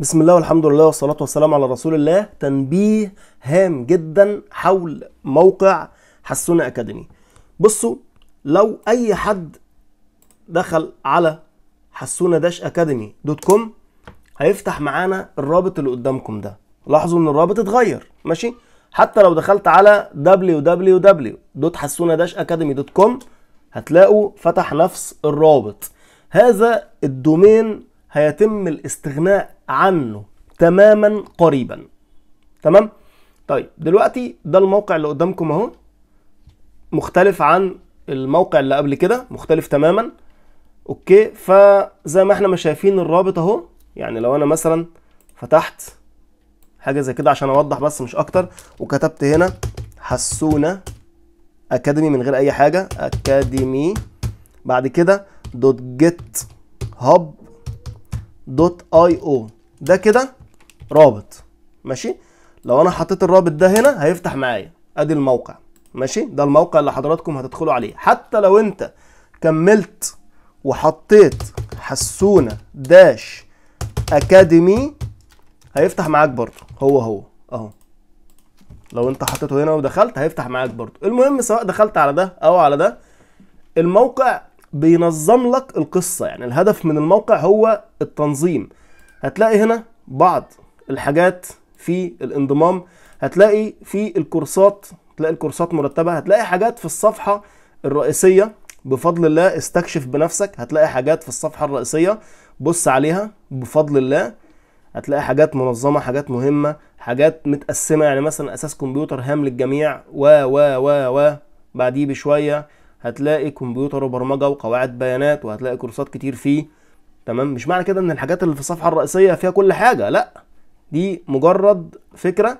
بسم الله والحمد لله والصلاة والسلام على رسول الله تنبيه هام جدا حول موقع حسونة أكاديمي بصوا لو أي حد دخل على حسونة داش أكاديمي دوت كوم هيفتح معانا الرابط اللي قدامكم ده لاحظوا ان الرابط اتغير ماشي حتى لو دخلت علي دوت www.hasuna-academy.com هتلاقوا فتح نفس الرابط هذا الدومين هيتم الاستغناء عنه تماما قريبا تمام طيب دلوقتي ده الموقع اللي قدامكم اهو مختلف عن الموقع اللي قبل كده مختلف تماما اوكي فزي ما احنا ما شايفين الرابط اهو يعني لو انا مثلا فتحت حاجه زي كده عشان اوضح بس مش اكتر وكتبت هنا حسونه اكاديمي من غير اي حاجه اكاديمي بعد كده دوت جيت هاب دوت اي او ده كده رابط ماشي لو انا حطيت الرابط ده هنا هيفتح معايا ادي الموقع ماشي ده الموقع اللي حضراتكم هتدخلوا عليه حتى لو انت كملت وحطيت حسونه داش اكاديمي هيفتح معاك برضو هو هو اهو لو انت حطيته هنا ودخلت هيفتح معاك برضو المهم سواء دخلت على ده او على ده الموقع بينظم لك القصه يعني الهدف من الموقع هو التنظيم هتلاقي هنا بعض الحاجات في الانضمام هتلاقي في الكورسات هتلاقي الكورسات مرتبه هتلاقي حاجات في الصفحه الرئيسيه بفضل الله استكشف بنفسك هتلاقي حاجات في الصفحه الرئيسيه بص عليها بفضل الله هتلاقي حاجات منظمه حاجات مهمه حاجات متقسمه يعني مثلا اساس كمبيوتر هام للجميع و و و و بعديه بشويه هتلاقي كمبيوتر وبرمجه وقواعد بيانات وهتلاقي كورسات كتير فيه تمام مش معنى كده ان الحاجات اللي في الصفحه الرئيسيه فيها كل حاجه لا دي مجرد فكره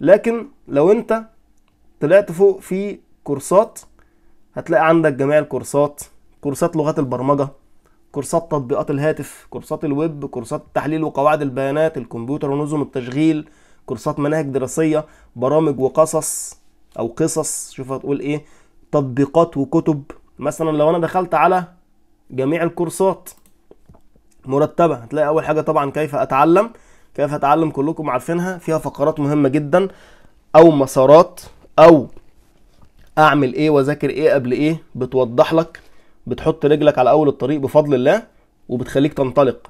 لكن لو انت طلعت فوق في كورسات هتلاقي عندك جميع الكورسات كورسات لغات البرمجه كورسات تطبيقات الهاتف كورسات الويب كورسات تحليل وقواعد البيانات الكمبيوتر ونظم التشغيل كورسات مناهج دراسيه برامج وقصص او قصص شوف هتقول ايه تطبيقات وكتب مثلا لو انا دخلت على جميع الكورسات مرتبه هتلاقي اول حاجه طبعا كيف اتعلم كيف اتعلم كلكم عارفينها فيها فقرات مهمه جدا او مسارات او اعمل ايه واذاكر ايه قبل ايه بتوضح لك بتحط رجلك على اول الطريق بفضل الله وبتخليك تنطلق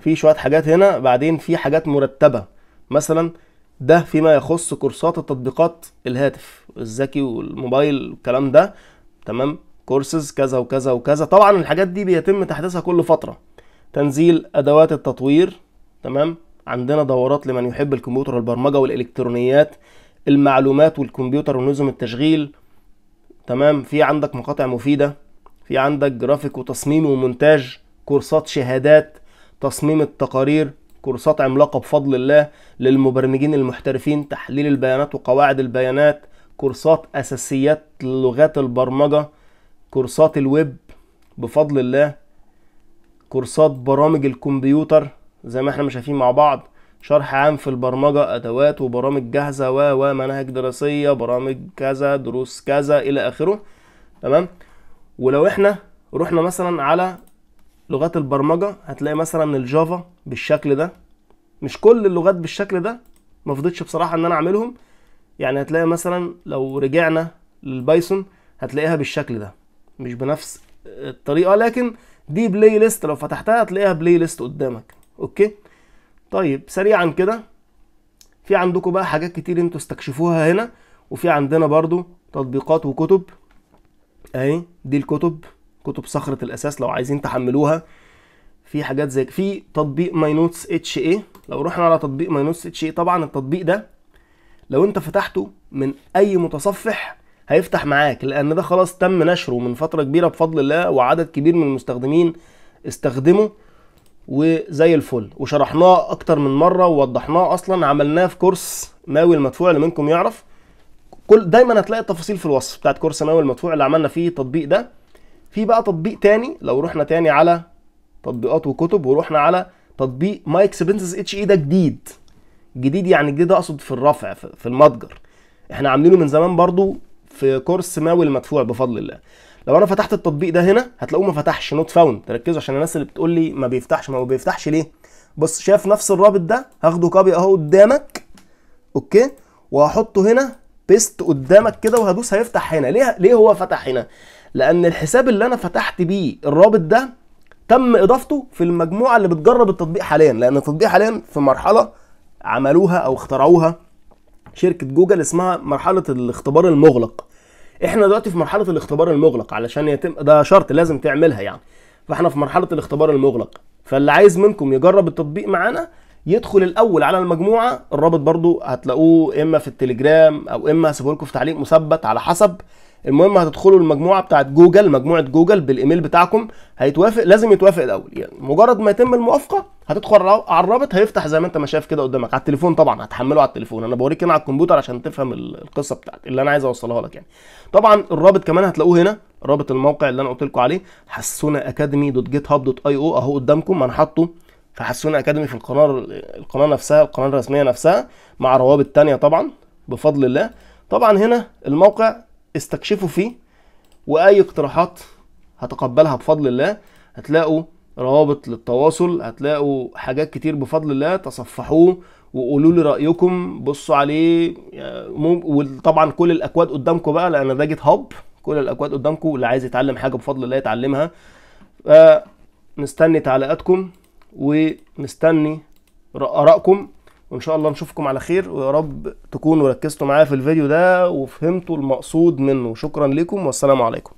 في شويه حاجات هنا بعدين في حاجات مرتبه مثلا ده فيما يخص كورسات التطبيقات الهاتف الذكي والموبايل والكلام ده تمام كورسز كذا وكذا وكذا طبعا الحاجات دي بيتم تحديثها كل فتره تنزيل أدوات التطوير تمام عندنا دورات لمن يحب الكمبيوتر والبرمجة والإلكترونيات المعلومات والكمبيوتر ونظم التشغيل تمام في عندك مقاطع مفيدة في عندك جرافيك وتصميم ومونتاج كورسات شهادات تصميم التقارير كورسات عملاقة بفضل الله للمبرمجين المحترفين تحليل البيانات وقواعد البيانات كورسات أساسيات لغات البرمجة كورسات الويب بفضل الله كورسات برامج الكمبيوتر زي ما احنا مش شايفين مع بعض شرح عام في البرمجة أدوات وبرامج جاهزة و و مناهج دراسية برامج كذا دروس كذا إلى آخره تمام ولو احنا رحنا مثلا على لغات البرمجة هتلاقي مثلا الجافا بالشكل ده مش كل اللغات بالشكل ده ما فضيتش بصراحة ان انا اعملهم يعني هتلاقي مثلا لو رجعنا للبايثون هتلاقيها بالشكل ده مش بنفس الطريقة لكن دي بلاي ليست لو فتحتها هتلاقيها بلاي ليست قدامك اوكي طيب سريعا كده في عندكم بقى حاجات كتير انتوا استكشفوها هنا وفي عندنا برضو تطبيقات وكتب اهي دي الكتب كتب صخرة الاساس لو عايزين تحملوها في حاجات زي في تطبيق ماي نوتس اتش اي لو رحنا على تطبيق ماي نوتس اتش اي طبعا التطبيق ده لو انت فتحته من اي متصفح هيفتح معاك لان ده خلاص تم نشره من فتره كبيره بفضل الله وعدد كبير من المستخدمين استخدمه وزي الفل وشرحناه اكتر من مره ووضحناه اصلا عملناه في كورس ماوي المدفوع اللي منكم يعرف كل دايما هتلاقي التفاصيل في الوصف بتاعت كورس ماوي المدفوع اللي عملنا فيه التطبيق ده في بقى تطبيق تاني لو رحنا تاني على تطبيقات وكتب ورحنا على تطبيق ماي اكسبنسز اتش اي ده جديد جديد يعني جديد اقصد في الرفع في المتجر احنا عاملينه من زمان برضو في كورس ماوي المدفوع بفضل الله لو انا فتحت التطبيق ده هنا هتلاقوه ما فتحش نوت فاوند تركزوا عشان الناس اللي بتقول لي ما بيفتحش ما هو بيفتحش ليه بص شايف نفس الرابط ده هاخده كوبي اهو قدامك اوكي وهحطه هنا بيست قدامك كده وهدوس هيفتح هنا ليه ليه هو فتح هنا لان الحساب اللي انا فتحت بيه الرابط ده تم اضافته في المجموعه اللي بتجرب التطبيق حاليا لان التطبيق حاليا في مرحله عملوها او اخترعوها شركه جوجل اسمها مرحله الاختبار المغلق احنا دلوقتي في مرحله الاختبار المغلق علشان يتم ده شرط لازم تعملها يعني فاحنا في مرحله الاختبار المغلق فاللي عايز منكم يجرب التطبيق معانا يدخل الاول على المجموعه الرابط برضو هتلاقوه اما في التليجرام او اما هسيبه لكم في تعليق مثبت على حسب المهم هتدخلوا المجموعه بتاعه جوجل مجموعه جوجل بالايميل بتاعكم هيتوافق لازم يتوافق الاول يعني مجرد ما يتم الموافقه هتدخل على الرابط هيفتح زي ما انت ما شايف كده قدامك على التليفون طبعا هتحمله على التليفون انا بوريك هنا على الكمبيوتر عشان تفهم القصه بتاعتي اللي انا عايز اوصلها لك يعني طبعا الرابط كمان هتلاقوه هنا رابط الموقع اللي انا قلت لكم عليه حسونا اكاديمي دوت جيت هاب دوت اي او اهو قدامكم انا حاطه في حسونا اكاديمي في القناه القناه نفسها القناه الرسميه نفسها مع روابط تانية طبعا بفضل الله طبعا هنا الموقع استكشفوا فيه واي اقتراحات هتقبلها بفضل الله هتلاقوا روابط للتواصل هتلاقوا حاجات كتير بفضل الله تصفحوه وقولوا لي رايكم بصوا عليه آه، وطبعا كل الاكواد قدامكم بقى لان ده جيت هاب كل الاكواد قدامكم اللي عايز يتعلم حاجه بفضل الله يتعلمها فنستني آه، تعليقاتكم ونستني ارائكم وان شاء الله نشوفكم على خير ويا رب تكونوا ركزتوا معايا في الفيديو ده وفهمتوا المقصود منه شكرا لكم والسلام عليكم